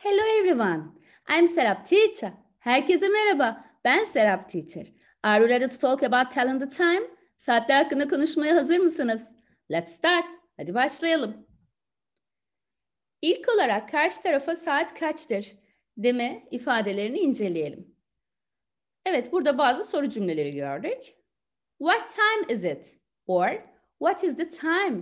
Hello everyone. I'm Serap Teacher. Herkese merhaba. Ben Serap Teacher. Are you ready to talk about telling the time? Saatler hakkında konuşmaya hazır mısınız? Let's start. Hadi başlayalım. İlk olarak karşı tarafa saat kaçtır deme ifadelerini inceleyelim. Evet, burada bazı soru cümleleri gördük. What time is it? Or what is the time?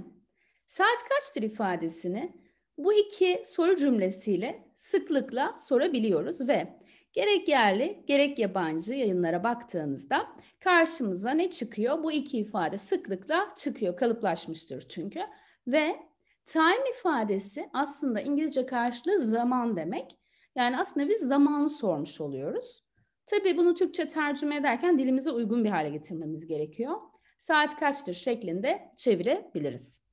Saat kaçtır ifadesini bu iki soru cümlesiyle sıklıkla sorabiliyoruz ve gerek yerli gerek yabancı yayınlara baktığınızda karşımıza ne çıkıyor? Bu iki ifade sıklıkla çıkıyor, kalıplaşmıştır çünkü. Ve time ifadesi aslında İngilizce karşılığı zaman demek. Yani aslında biz zamanı sormuş oluyoruz. Tabii bunu Türkçe tercüme ederken dilimize uygun bir hale getirmemiz gerekiyor. Saat kaçtır şeklinde çevirebiliriz.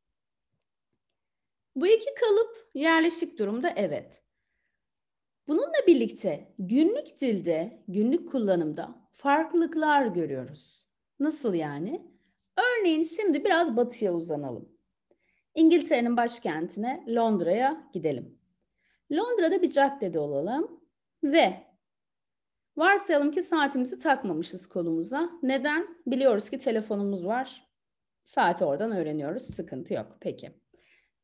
Bu iki kalıp yerleşik durumda evet. Bununla birlikte günlük dilde, günlük kullanımda farklılıklar görüyoruz. Nasıl yani? Örneğin şimdi biraz batıya uzanalım. İngiltere'nin başkentine Londra'ya gidelim. Londra'da bir caddede olalım ve varsayalım ki saatimizi takmamışız kolumuza. Neden? Biliyoruz ki telefonumuz var. Saati oradan öğreniyoruz. Sıkıntı yok. Peki.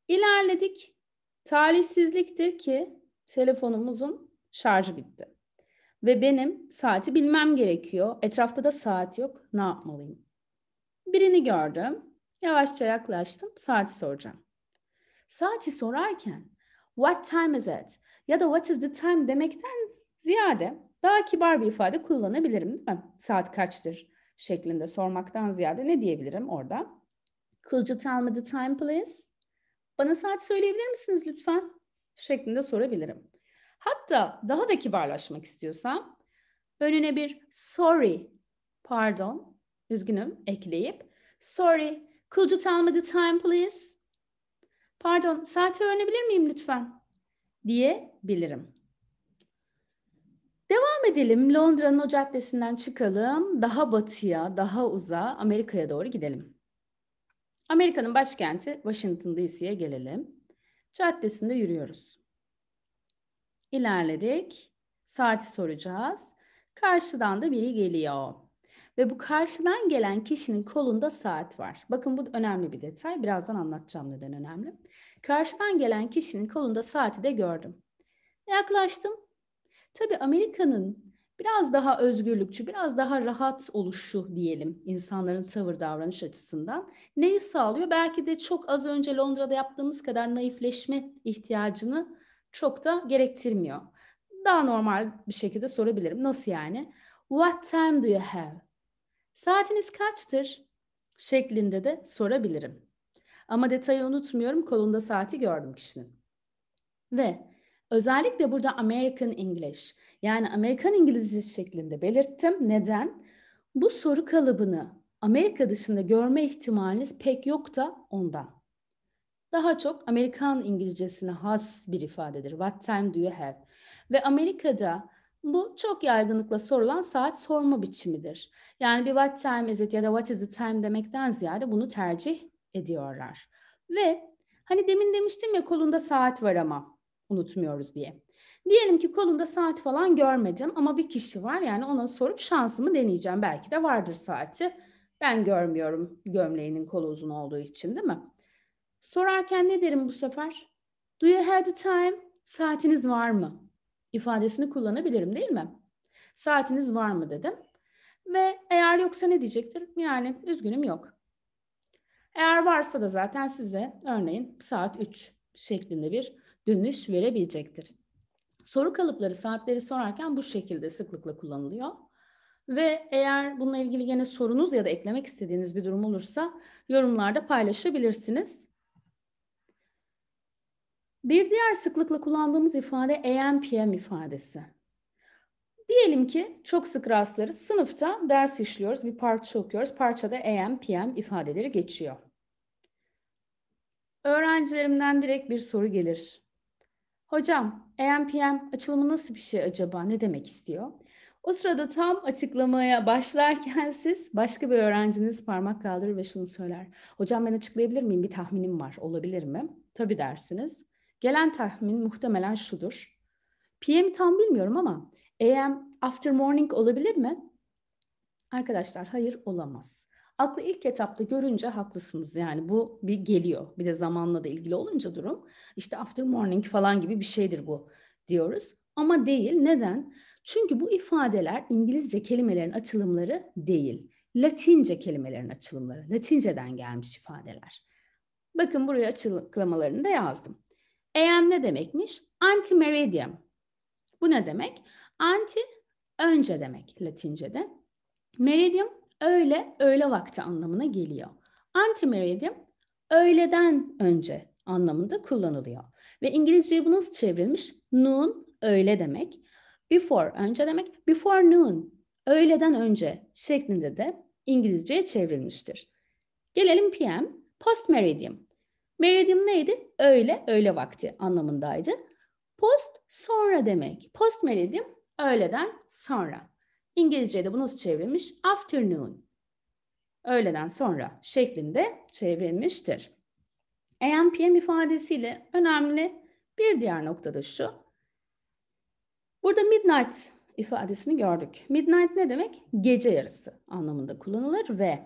İlerledik. Talihsizliktir ki telefonumuzun şarjı bitti. Ve benim saati bilmem gerekiyor. Etrafta da saat yok. Ne yapmalıyım? Birini gördüm. Yavaşça yaklaştım. Saati soracağım. Saati sorarken what time is it ya da what is the time demekten ziyade daha kibar bir ifade kullanabilirim değil mi? Saat kaçtır şeklinde sormaktan ziyade ne diyebilirim orada? Could you tell me the time please? Bana saat söyleyebilir misiniz lütfen? şeklinde sorabilirim. Hatta daha da kibarlaşmak istiyorsam önüne bir sorry, pardon, üzgünüm ekleyip sorry, could you tell me the time please? Pardon, saati öğrenebilir miyim lütfen? diyebilirim. Devam edelim. Londra'nın o caddesinden çıkalım. Daha batıya, daha uza, Amerika'ya doğru gidelim. Amerika'nın başkenti Washington DC'ye gelelim. Caddesinde yürüyoruz. İlerledik. Saati soracağız. Karşıdan da biri geliyor. Ve bu karşıdan gelen kişinin kolunda saat var. Bakın bu önemli bir detay. Birazdan anlatacağım neden önemli. Karşıdan gelen kişinin kolunda saati de gördüm. Yaklaştım. Tabii Amerika'nın biraz daha özgürlükçü, biraz daha rahat oluşu diyelim insanların tavır davranış açısından. Neyi sağlıyor? Belki de çok az önce Londra'da yaptığımız kadar naifleşme ihtiyacını çok da gerektirmiyor. Daha normal bir şekilde sorabilirim. Nasıl yani? What time do you have? Saatiniz kaçtır? Şeklinde de sorabilirim. Ama detayı unutmuyorum. Kolunda saati gördüm kişinin. Ve özellikle burada American English yani Amerikan İngilizcesi şeklinde belirttim. Neden? Bu soru kalıbını Amerika dışında görme ihtimaliniz pek yok da ondan. Daha çok Amerikan İngilizcesine has bir ifadedir. What time do you have? Ve Amerika'da bu çok yaygınlıkla sorulan saat sorma biçimidir. Yani bir what time is it ya da what is the time demekten ziyade bunu tercih ediyorlar. Ve hani demin demiştim ya kolunda saat var ama unutmuyoruz diye. Diyelim ki kolunda saat falan görmedim ama bir kişi var yani ona sorup şansımı deneyeceğim. Belki de vardır saati. Ben görmüyorum gömleğinin kolu uzun olduğu için değil mi? Sorarken ne derim bu sefer? Do you have the time? Saatiniz var mı? İfadesini kullanabilirim değil mi? Saatiniz var mı dedim. Ve eğer yoksa ne diyecektir? Yani üzgünüm yok. Eğer varsa da zaten size örneğin saat 3 şeklinde bir dönüş verebilecektir soru kalıpları saatleri sorarken bu şekilde sıklıkla kullanılıyor. Ve eğer bununla ilgili gene sorunuz ya da eklemek istediğiniz bir durum olursa yorumlarda paylaşabilirsiniz. Bir diğer sıklıkla kullandığımız ifade am e ifadesi. Diyelim ki çok sık rastları Sınıfta ders işliyoruz, bir parça okuyoruz. Parçada am e ifadeleri geçiyor. Öğrencilerimden direkt bir soru gelir. Hocam AMPM açılımı nasıl bir şey acaba? Ne demek istiyor? O sırada tam açıklamaya başlarken siz başka bir öğrenciniz parmak kaldırır ve şunu söyler. Hocam ben açıklayabilir miyim? Bir tahminim var. Olabilir mi? Tabii dersiniz. Gelen tahmin muhtemelen şudur. PM tam bilmiyorum ama AM after morning olabilir mi? Arkadaşlar hayır olamaz. Aklı ilk etapta görünce haklısınız yani bu bir geliyor. Bir de zamanla da ilgili olunca durum işte after morning falan gibi bir şeydir bu diyoruz. Ama değil. Neden? Çünkü bu ifadeler İngilizce kelimelerin açılımları değil. Latince kelimelerin açılımları. Latinceden gelmiş ifadeler. Bakın buraya açıklamalarını da yazdım. AM ne demekmiş? Anti meridian. Bu ne demek? Anti önce demek Latince'de. Meridian Öğle, öğle vakti anlamına geliyor. Antimeridian, öğleden önce anlamında kullanılıyor. Ve İngilizceye bu nasıl çevrilmiş? Noon, öğle demek. Before, önce demek. Before noon, öğleden önce şeklinde de İngilizceye çevrilmiştir. Gelelim PM, post meridian. Meridian neydi? Öğle, öğle vakti anlamındaydı. Post sonra demek. Post meridian öğleden sonra. İngilizce'de bu nasıl çevrilmiş? Afternoon. Öğleden sonra şeklinde çevrilmiştir. AM PM ifadesiyle önemli bir diğer nokta da şu. Burada midnight ifadesini gördük. Midnight ne demek? Gece yarısı anlamında kullanılır ve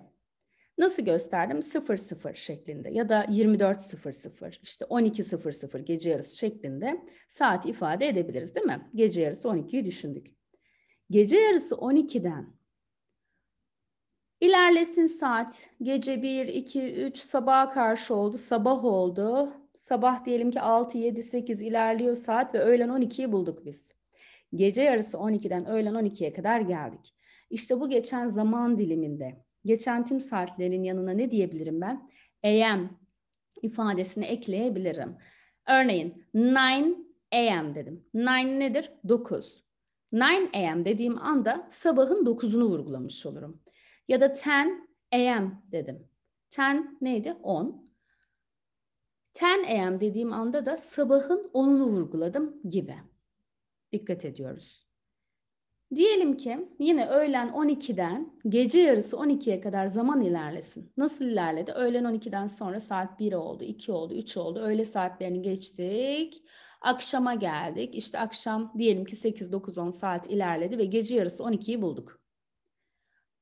nasıl gösterdim? 00 şeklinde ya da 24.00 işte 12.00 gece yarısı şeklinde saati ifade edebiliriz değil mi? Gece yarısı 12'yi düşündük. Gece yarısı 12'den ilerlesin saat. Gece 1, 2, 3 sabaha karşı oldu. Sabah oldu. Sabah diyelim ki 6, 7, 8 ilerliyor saat ve öğlen 12'yi bulduk biz. Gece yarısı 12'den öğlen 12'ye kadar geldik. İşte bu geçen zaman diliminde, geçen tüm saatlerin yanına ne diyebilirim ben? AM ifadesini ekleyebilirim. Örneğin 9 AM dedim. 9 nedir? 9. 9 am dediğim anda sabahın 9'unu vurgulamış olurum. Ya da 10 am dedim. 10 neydi? 10. 10 am dediğim anda da sabahın 10'unu vurguladım gibi. Dikkat ediyoruz. Diyelim ki yine öğlen 12'den gece yarısı 12'ye kadar zaman ilerlesin. Nasıl ilerledi? Öğlen 12'den sonra saat 1 oldu, 2 oldu, 3 oldu. Öğle saatlerini geçtik. Akşama geldik. İşte akşam diyelim ki 8, 9, 10 saat ilerledi ve gece yarısı 12'yi bulduk.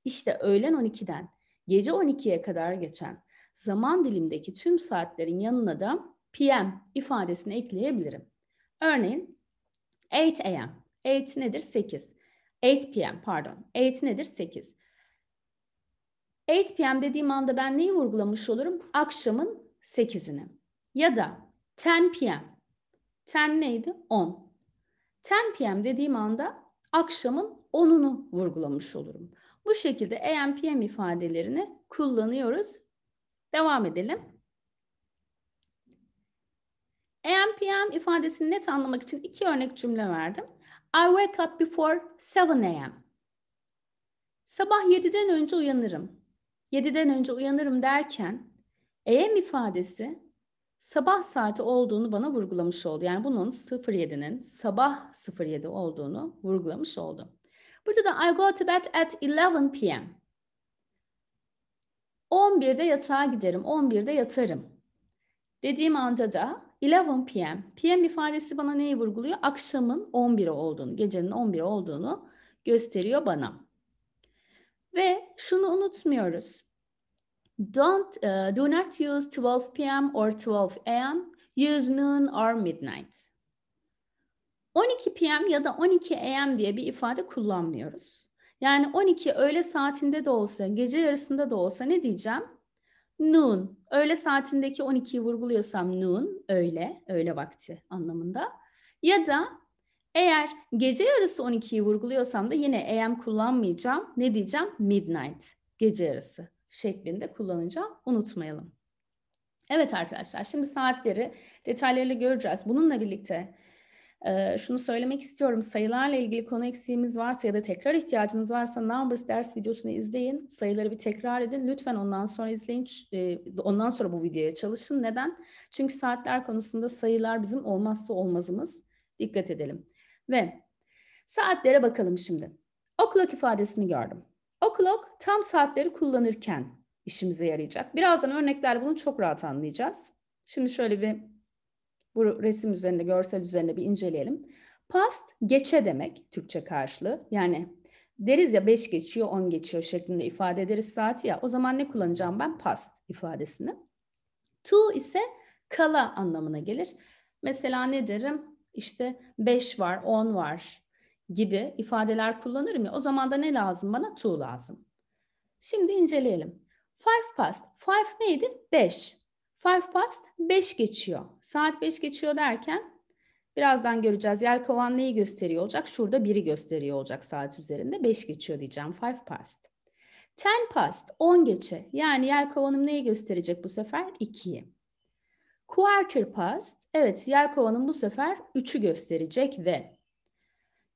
İşte öğlen 12'den gece 12'ye kadar geçen zaman dilimdeki tüm saatlerin yanına da PM ifadesini ekleyebilirim. Örneğin 8 AM. 8 nedir? 8. 8 PM pardon. 8 nedir? 8. 8 PM dediğim anda ben neyi vurgulamış olurum? Akşamın 8'ini. Ya da 10 PM. 10 neydi? 10. 10 PM dediğim anda akşamın 10'unu vurgulamış olurum. Bu şekilde AM PM ifadelerini kullanıyoruz. Devam edelim. AM PM ifadesini net anlamak için iki örnek cümle verdim. I wake up before 7 a.m. Sabah 7'den önce uyanırım. 7'den önce uyanırım derken AM ifadesi sabah saati olduğunu bana vurgulamış oldu. Yani bunun 07'nin sabah 07 olduğunu vurgulamış oldu. Burada da I go to bed at 11 p.m. 11'de yatağa giderim, 11'de yatarım. Dediğim anda da 11 p.m. p.m. ifadesi bana neyi vurguluyor? Akşamın 11'i olduğunu, gecenin 11'i olduğunu gösteriyor bana. Ve şunu unutmuyoruz. Don't uh, do not use 12 p.m. or 12 a.m. Use noon or midnight. 12 p.m. ya da 12 a.m. diye bir ifade kullanmıyoruz. Yani 12 öğle saatinde de olsa, gece yarısında da olsa ne diyeceğim? Noon. Öğle saatindeki 12'yi vurguluyorsam noon, öğle, öğle vakti anlamında. Ya da eğer gece yarısı 12'yi vurguluyorsam da yine AM kullanmayacağım. Ne diyeceğim? Midnight, gece yarısı şeklinde kullanacağım. Unutmayalım. Evet arkadaşlar şimdi saatleri detaylarıyla göreceğiz. Bununla birlikte e, şunu söylemek istiyorum. Sayılarla ilgili konu eksiğimiz varsa ya da tekrar ihtiyacınız varsa Numbers ders videosunu izleyin. Sayıları bir tekrar edin. Lütfen ondan sonra izleyin. E, ondan sonra bu videoya çalışın. Neden? Çünkü saatler konusunda sayılar bizim olmazsa olmazımız. Dikkat edelim. Ve saatlere bakalım şimdi. O'clock ifadesini gördüm. O clock tam saatleri kullanırken işimize yarayacak. Birazdan örnekler bunu çok rahat anlayacağız. Şimdi şöyle bir bu resim üzerinde, görsel üzerinde bir inceleyelim. Past geçe demek Türkçe karşılığı. Yani deriz ya 5 geçiyor, 10 geçiyor şeklinde ifade ederiz saati ya. O zaman ne kullanacağım ben? Past ifadesini. To ise kala anlamına gelir. Mesela ne derim? İşte 5 var, 10 var, gibi ifadeler kullanırım ya o zaman da ne lazım bana? To lazım. Şimdi inceleyelim. Five past. Five neydi? Beş. Five past beş geçiyor. Saat beş geçiyor derken birazdan göreceğiz. Yelkovan neyi gösteriyor olacak? Şurada biri gösteriyor olacak saat üzerinde. Beş geçiyor diyeceğim. Five past. Ten past. On geçe. Yani yelkovanım neyi gösterecek bu sefer? İkiyi. Quarter past. Evet yelkovanım bu sefer üçü gösterecek ve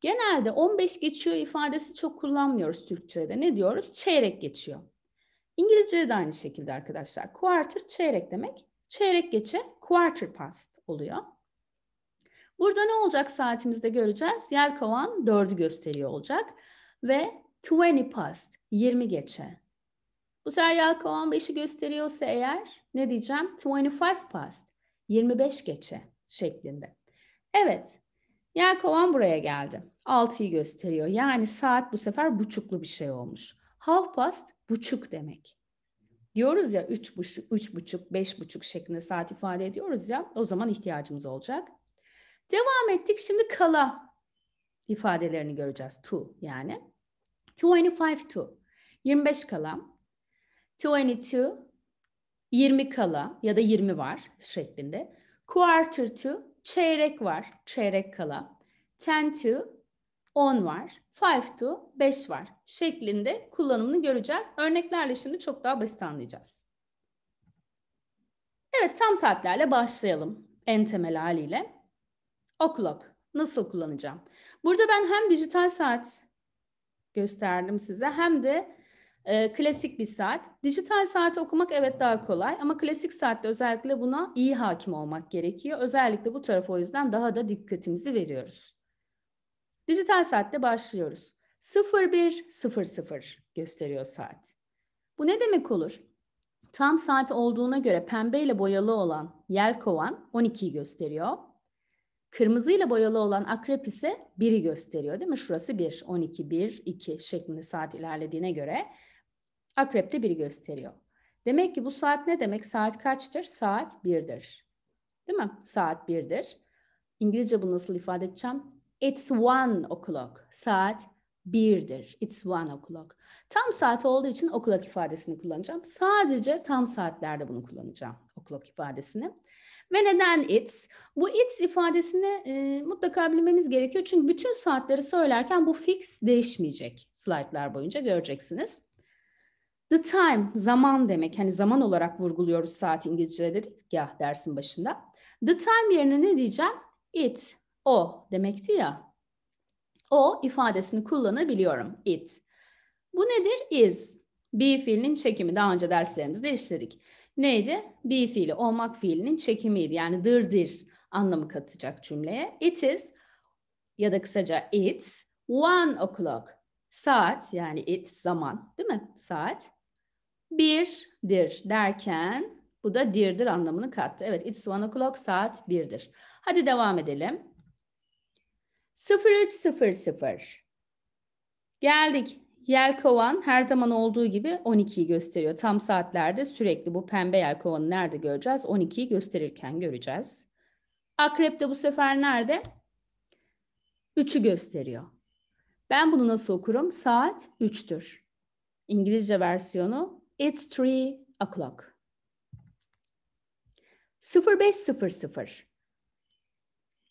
Genelde 15 geçiyor ifadesi çok kullanmıyoruz Türkçe'de. Ne diyoruz? Çeyrek geçiyor. İngilizce'de de aynı şekilde arkadaşlar. Quarter çeyrek demek. Çeyrek geçe quarter past oluyor. Burada ne olacak saatimizde göreceğiz. Yelkovan 4'ü gösteriyor olacak. Ve 20 past 20 geçe. Bu sefer Yelkovan 5'i gösteriyorsa eğer ne diyeceğim? 25 past 25 geçe şeklinde. Evet Yelkovan buraya geldi. 6'yı gösteriyor. Yani saat bu sefer buçuklu bir şey olmuş. Half past buçuk demek. Diyoruz ya üç buçuk, üç buçuk, beş buçuk şeklinde saat ifade ediyoruz ya o zaman ihtiyacımız olacak. Devam ettik şimdi kala ifadelerini göreceğiz. To yani. 25 to. 25 kala. 22 20 kala ya da 20 var şeklinde. Quarter to çeyrek var, çeyrek kala. Ten to 10 var, five to 5 var şeklinde kullanımını göreceğiz. Örneklerle şimdi çok daha basit anlayacağız. Evet tam saatlerle başlayalım en temel haliyle. O'clock nasıl kullanacağım? Burada ben hem dijital saat gösterdim size hem de e, klasik bir saat. Dijital saati okumak evet daha kolay ama klasik saatte özellikle buna iyi hakim olmak gerekiyor. Özellikle bu tarafa o yüzden daha da dikkatimizi veriyoruz. Dijital saatte başlıyoruz. 01.00 gösteriyor saat. Bu ne demek olur? Tam saat olduğuna göre pembeyle boyalı olan yelkovan 12'yi gösteriyor. Kırmızıyla boyalı olan akrep ise 1'i gösteriyor değil mi? Şurası 1, 12, 1, 2 şeklinde saat ilerlediğine göre Akrep'te biri gösteriyor. Demek ki bu saat ne demek? Saat kaçtır? Saat birdir, Değil mi? Saat birdir. İngilizce bunu nasıl ifade edeceğim? It's one o'clock. Saat birdir. It's one o'clock. Tam saat olduğu için o'clock ifadesini kullanacağım. Sadece tam saatlerde bunu kullanacağım. O'clock ifadesini. Ve neden it's? Bu it's ifadesini e, mutlaka bilmemiz gerekiyor. Çünkü bütün saatleri söylerken bu fix değişmeyecek. Slaytlar boyunca göreceksiniz. The time zaman demek. Hani zaman olarak vurguluyoruz saat İngilizce'de dedik ya dersin başında. The time yerine ne diyeceğim? It, o demekti ya. O ifadesini kullanabiliyorum. It. Bu nedir? Is. Be fiilinin çekimi. Daha önce derslerimizde işledik. Neydi? Be fiili, olmak fiilinin çekimiydi. Yani dırdır anlamı katacak cümleye. It is ya da kısaca it's one o'clock. Saat yani it zaman değil mi? Saat birdir derken bu da dirdir anlamını kattı. Evet it's one o'clock saat birdir. Hadi devam edelim. 03.00 Geldik. Yelkovan her zaman olduğu gibi 12'yi gösteriyor. Tam saatlerde sürekli bu pembe yelkovanı nerede göreceğiz? 12'yi gösterirken göreceğiz. Akrep de bu sefer nerede? 3'ü gösteriyor. Ben bunu nasıl okurum? Saat 3'tür. İngilizce versiyonu It's three o'clock. 05.00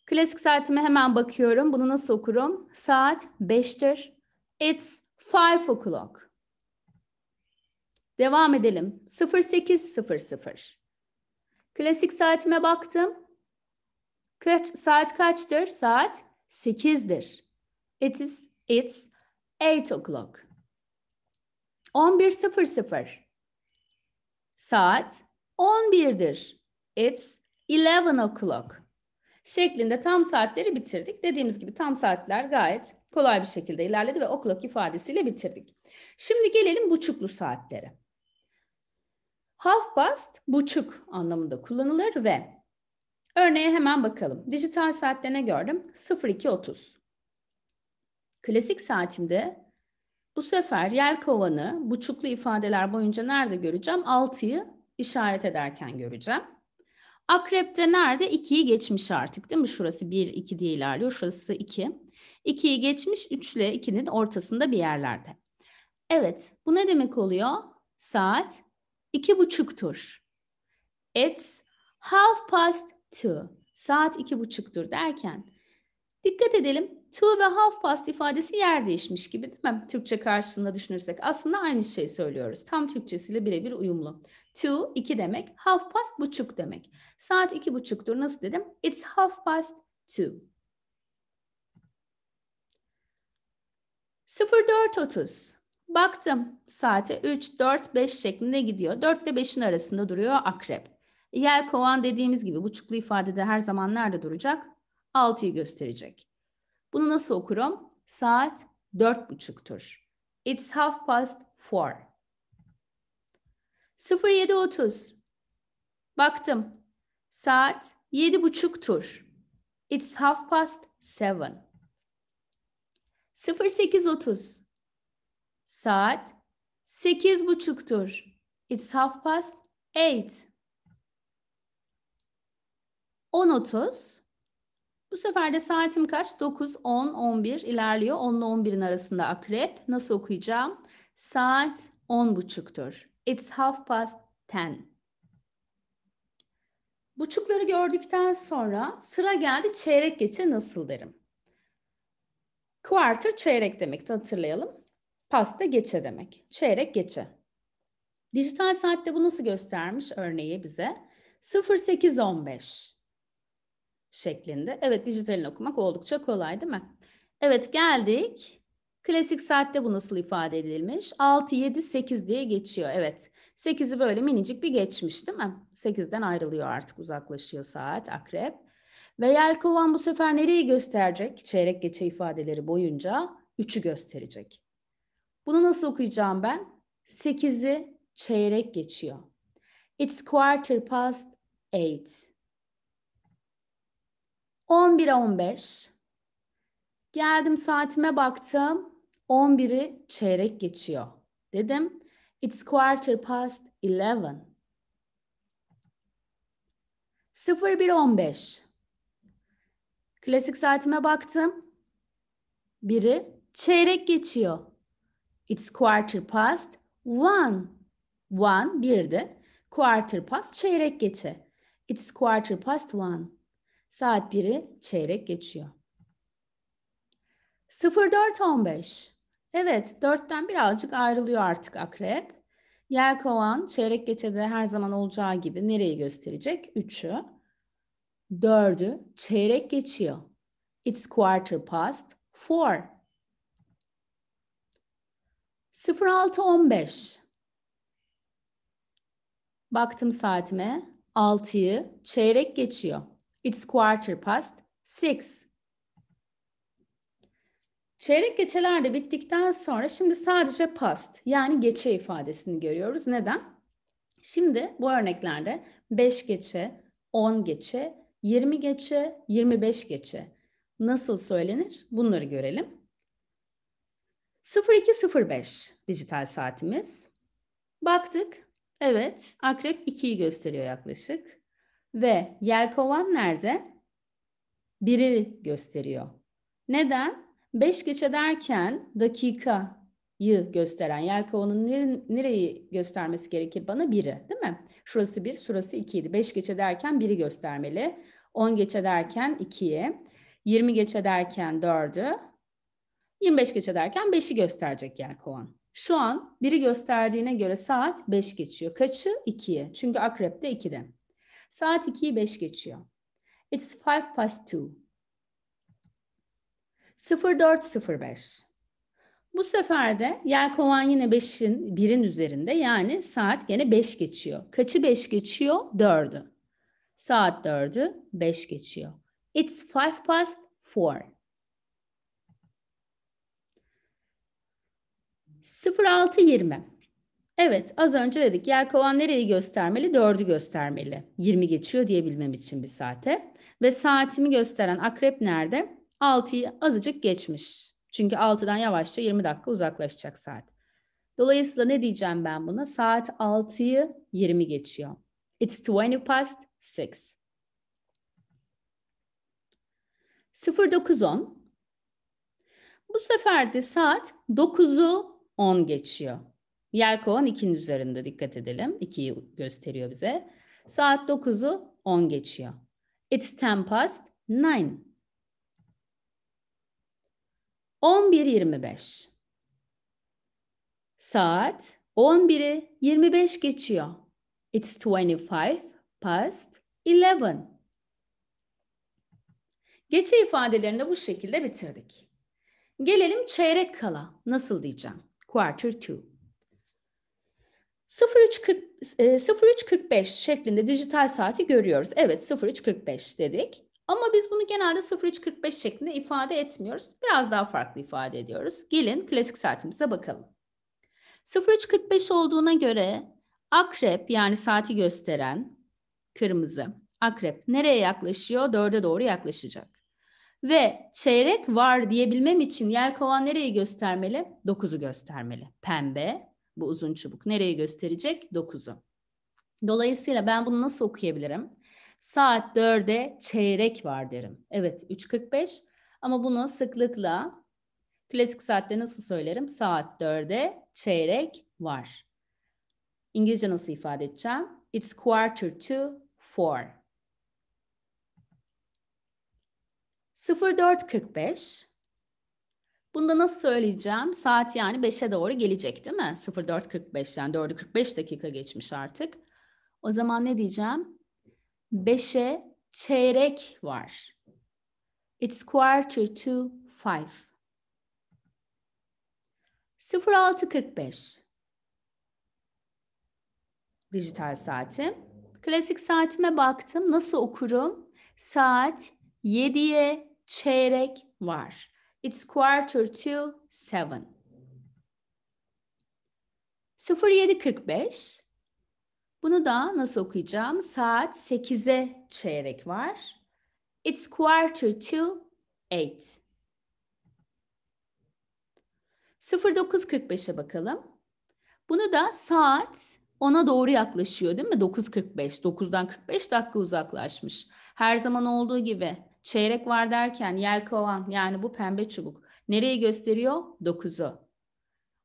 Klasik saatime hemen bakıyorum. Bunu nasıl okurum? Saat 5'tir. It's 5 o'clock. Devam edelim. 08.00 Klasik saatime baktım. Kaç, saat kaçtır? Saat 8'dir. It is, it's 8 o'clock. 11.00 saat 11'dir. It's 11 o'clock şeklinde tam saatleri bitirdik. Dediğimiz gibi tam saatler gayet kolay bir şekilde ilerledi ve o'clock ifadesiyle bitirdik. Şimdi gelelim buçuklu saatlere. Half past buçuk anlamında kullanılır ve örneğe hemen bakalım. Dijital saatte ne gördüm? 02.30. Klasik saatimde bu sefer yelkovanı buçuklu ifadeler boyunca nerede göreceğim? 6'yı işaret ederken göreceğim. Akrepte nerede? 2'yi geçmiş artık değil mi? Şurası 1, 2 diye ilerliyor. Şurası 2. 2'yi geçmiş 3 ile 2'nin ortasında bir yerlerde. Evet bu ne demek oluyor? Saat buçuktur. It's half past two. Saat buçuktur derken Dikkat edelim to ve half past ifadesi yer değişmiş gibi değil mi? Türkçe karşılığında düşünürsek aslında aynı şeyi söylüyoruz. Tam Türkçesiyle birebir uyumlu. To iki demek, half past buçuk demek. Saat iki buçuktur nasıl dedim? It's half past two. 04.30 Baktım saate 3, 4, 5 şeklinde gidiyor. 4 ile 5'in arasında duruyor akrep. Yel kovan dediğimiz gibi buçuklu ifadede her zaman nerede duracak? 6'yı gösterecek. Bunu nasıl okurum? Saat dört buçuktur. It's half past four. 07.30. Baktım. Saat yedi buçuktur. It's half past seven. 08.30. Saat sekiz buçuktur. It's half past eight. 10.30. Bu sefer de saatim kaç? 9, 10, 11 ilerliyor. 10 ile 11'in arasında akrep. Nasıl okuyacağım? Saat 10 buçuktur. It's half past 10. Buçukları gördükten sonra sıra geldi çeyrek geçe nasıl derim. Quarter çeyrek demekti hatırlayalım. Pasta geçe demek. Çeyrek geçe. Dijital saatte bu nasıl göstermiş örneği bize? 08.15 şeklinde. Evet dijitalini okumak oldukça kolay değil mi? Evet geldik. Klasik saatte bu nasıl ifade edilmiş? 6, 7, 8 diye geçiyor. Evet 8'i böyle minicik bir geçmiş değil mi? 8'den ayrılıyor artık uzaklaşıyor saat akrep. Ve yelkovan bu sefer nereyi gösterecek? Çeyrek geçe ifadeleri boyunca 3'ü gösterecek. Bunu nasıl okuyacağım ben? 8'i çeyrek geçiyor. It's quarter past 8. 11'e 15. Geldim saatime baktım. 11'i çeyrek geçiyor. Dedim it's quarter past 11. 01.15 Klasik saatime baktım. Biri çeyrek geçiyor. It's quarter past one. One birdi. Quarter past çeyrek geçe. It's quarter past one. Saat 1'i çeyrek geçiyor. 04.15. Evet 4'ten birazcık ayrılıyor artık akrep. Yer Kovan çeyrek geçede her zaman olacağı gibi nereyi gösterecek? 3'ü. 4'ü çeyrek geçiyor. It's quarter past 4. 06.15 Baktım saatime. 6'yı çeyrek geçiyor. It's quarter past six. Çeyrek geçeler de bittikten sonra şimdi sadece past yani geçe ifadesini görüyoruz. Neden? Şimdi bu örneklerde 5 geçe, 10 geçe, 20 geçe, 25 geçe nasıl söylenir bunları görelim. 0205 dijital saatimiz. Baktık. Evet, akrep 2'yi gösteriyor yaklaşık. Ve yelkovan nerede? Biri gösteriyor. Neden? Beş geçe derken dakikayı gösteren yelkovanın nereyi göstermesi gerekir bana? Biri değil mi? Şurası bir, şurası ikiydi. Beş geçe derken biri göstermeli. On geçe derken ikiye. Yirmi geçe derken dördü. Yirmi beş geçe derken beşi gösterecek yelkovan. Şu an biri gösterdiğine göre saat beş geçiyor. Kaçı? ikiye. Çünkü akrep de 2'de. Saat 2'yi 5 geçiyor. It's five past two. 04.05. Bu sefer de yelkovan yine 5'in 1'in üzerinde yani saat gene 5 geçiyor. Kaçı 5 geçiyor? 4'ü. Saat 4'ü 5 geçiyor. It's five past four. 06.20 Evet, az önce dedik yelkovan nereyi göstermeli? 4'ü göstermeli. 20 geçiyor diyebilmem için bir saate. Ve saatimi gösteren akrep nerede? 6'yı azıcık geçmiş. Çünkü 6'dan yavaşça 20 dakika uzaklaşacak saat. Dolayısıyla ne diyeceğim ben buna? Saat 6'yı 20 geçiyor. It's 20 past 6. 09.10 Bu sefer de saat 9'u 10 geçiyor. Yelkovan 2'nin üzerinde dikkat edelim. 2'yi gösteriyor bize. Saat 9'u 10 geçiyor. It's ten past 9. 11.25 Saat 11'i 25 geçiyor. It's 25 past 11. Geçe ifadelerini de bu şekilde bitirdik. Gelelim çeyrek kala. Nasıl diyeceğim? Quarter to. 03.45 e, şeklinde dijital saati görüyoruz. Evet 03.45 dedik. Ama biz bunu genelde 03.45 şeklinde ifade etmiyoruz. Biraz daha farklı ifade ediyoruz. Gelin klasik saatimize bakalım. 03.45 olduğuna göre akrep yani saati gösteren kırmızı akrep nereye yaklaşıyor? 4'e doğru yaklaşacak. Ve çeyrek var diyebilmem için yelkovan nereyi göstermeli? 9'u göstermeli. Pembe bu uzun çubuk. Nereyi gösterecek? 9'u. Dolayısıyla ben bunu nasıl okuyabilirim? Saat 4'e çeyrek var derim. Evet 3.45 ama bunu sıklıkla klasik saatte nasıl söylerim? Saat 4'e çeyrek var. İngilizce nasıl ifade edeceğim? It's quarter to four. 04.45 bunu da nasıl söyleyeceğim? Saat yani 5'e doğru gelecek değil mi? 04.45 yani 4'ü 45 dakika geçmiş artık. O zaman ne diyeceğim? 5'e çeyrek var. It's quarter to five. 06.45 dijital saati. Klasik saatime baktım. Nasıl okurum? Saat 7'ye çeyrek var. It's quarter to seven. 07.45. Bunu da nasıl okuyacağım? Saat 8'e çeyrek var. It's quarter to eight. 09.45'e bakalım. Bunu da saat ona doğru yaklaşıyor değil mi? 9.45, 9'dan 45 dakika uzaklaşmış. Her zaman olduğu gibi Çeyrek var derken yelkovan yani bu pembe çubuk. Nereyi gösteriyor? dokuzu.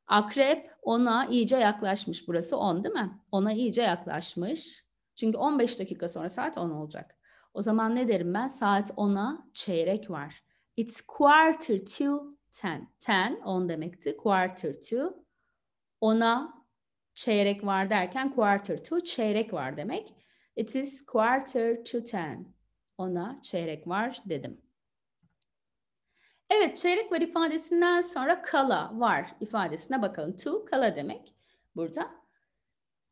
Akrep ona iyice yaklaşmış. Burası 10 değil mi? Ona iyice yaklaşmış. Çünkü 15 dakika sonra saat 10 olacak. O zaman ne derim ben? Saat 10'a çeyrek var. It's quarter to 10. 10 10 demekti. Quarter to 10'a çeyrek var derken quarter to çeyrek var demek. It is quarter to 10 ona çeyrek var dedim. Evet çeyrek var ifadesinden sonra kala var ifadesine bakalım. To kala demek burada.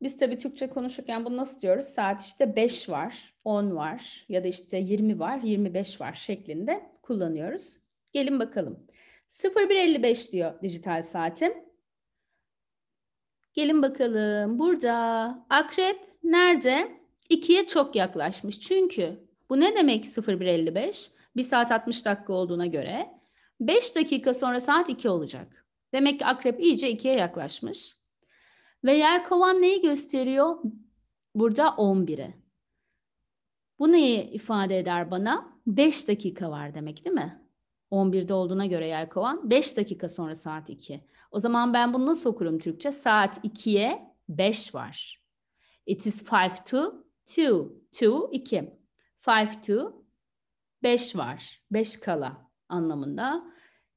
Biz tabii Türkçe konuşurken bunu nasıl diyoruz? Saat işte 5 var, 10 var ya da işte 20 var, 25 var şeklinde kullanıyoruz. Gelin bakalım. 01.55 diyor dijital saatim. Gelin bakalım burada akrep nerede? 2'ye çok yaklaşmış. Çünkü bu ne demek 01.55? 1 saat 60 dakika olduğuna göre 5 dakika sonra saat 2 olacak. Demek ki akrep iyice 2'ye yaklaşmış. Ve yer kovan neyi gösteriyor? Burada 11'i. Bu neyi ifade eder bana? 5 dakika var demek değil mi? 11'de olduğuna göre yer kovan 5 dakika sonra saat 2. O zaman ben bunu nasıl okurum Türkçe? Saat 2'ye 5 var. It is 5 to 2. 2, 2 five to beş var. Beş kala anlamında.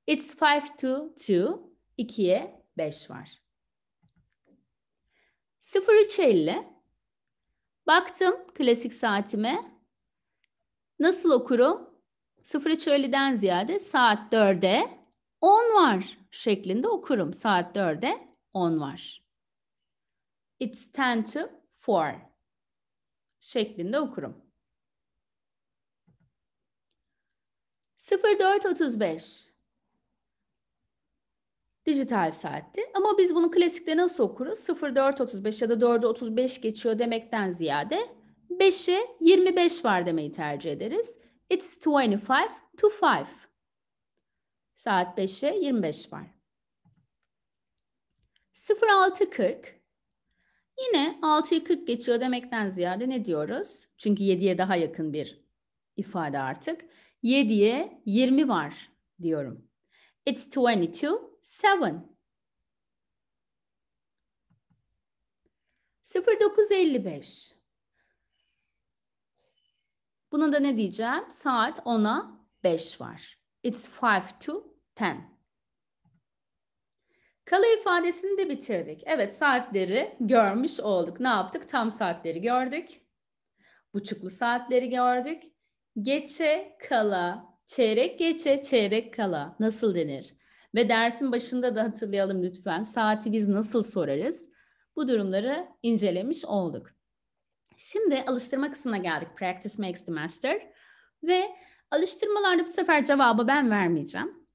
It's five to two. ikiye beş var. 03.50 Baktım klasik saatime. Nasıl okurum? 03.50'den ziyade saat 4'e 10 var şeklinde okurum. Saat 4'e 10 var. It's 10 to 4 şeklinde okurum. 04.35 dijital saatti. Ama biz bunu klasikte nasıl okuruz? 04.35 ya da 4'e 35 geçiyor demekten ziyade 5'e 25 var demeyi tercih ederiz. It's 25 to 5. Saat 5'e 25 var. 06.40 Yine 6'yı 40 geçiyor demekten ziyade ne diyoruz? Çünkü 7'ye daha yakın bir ifade artık. 7'ye 20 var diyorum. It's 22, 7. 09.55. Buna da ne diyeceğim? Saat 10'a 5 var. It's 5 to 10. Kala ifadesini de bitirdik. Evet saatleri görmüş olduk. Ne yaptık? Tam saatleri gördük. Buçuklu saatleri gördük geçe kala, çeyrek geçe çeyrek kala nasıl denir? Ve dersin başında da hatırlayalım lütfen. Saati biz nasıl sorarız? Bu durumları incelemiş olduk. Şimdi alıştırma kısmına geldik. Practice makes the master. Ve alıştırmalarda bu sefer cevabı ben vermeyeceğim.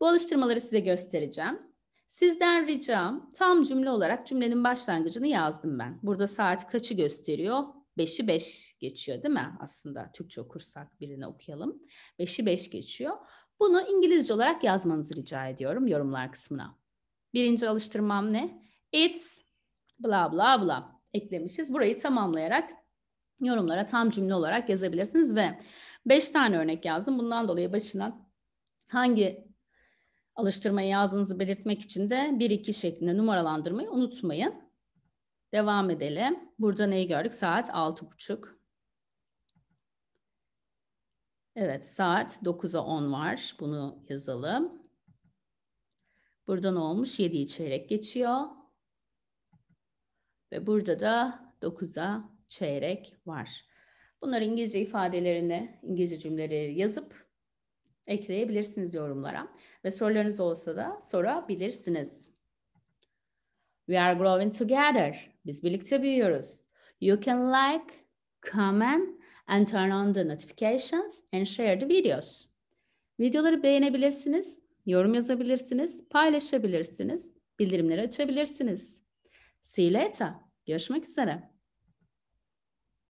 Bu alıştırmaları size göstereceğim. Sizden ricam tam cümle olarak cümlenin başlangıcını yazdım ben. Burada saat kaçı gösteriyor? 5'i 5 geçiyor değil mi? Aslında Türkçe okursak birini okuyalım. 5'i 5 geçiyor. Bunu İngilizce olarak yazmanızı rica ediyorum yorumlar kısmına. Birinci alıştırmam ne? It's bla bla bla eklemişiz. Burayı tamamlayarak yorumlara tam cümle olarak yazabilirsiniz ve 5 tane örnek yazdım. Bundan dolayı başına hangi alıştırmayı yazdığınızı belirtmek için de 1-2 şeklinde numaralandırmayı unutmayın. Devam edelim. Burada neyi gördük? Saat 6.30. Evet saat 9'a 10 var. Bunu yazalım. Burada ne olmuş? 7'yi çeyrek geçiyor. Ve burada da 9'a çeyrek var. Bunları İngilizce ifadelerini, İngilizce cümleleri yazıp ekleyebilirsiniz yorumlara. Ve sorularınız olsa da sorabilirsiniz. We are growing together. Biz birlikte büyüyoruz. You can like, comment and turn on the notifications and share the videos. Videoları beğenebilirsiniz, yorum yazabilirsiniz, paylaşabilirsiniz, bildirimleri açabilirsiniz. See you later. Görüşmek üzere.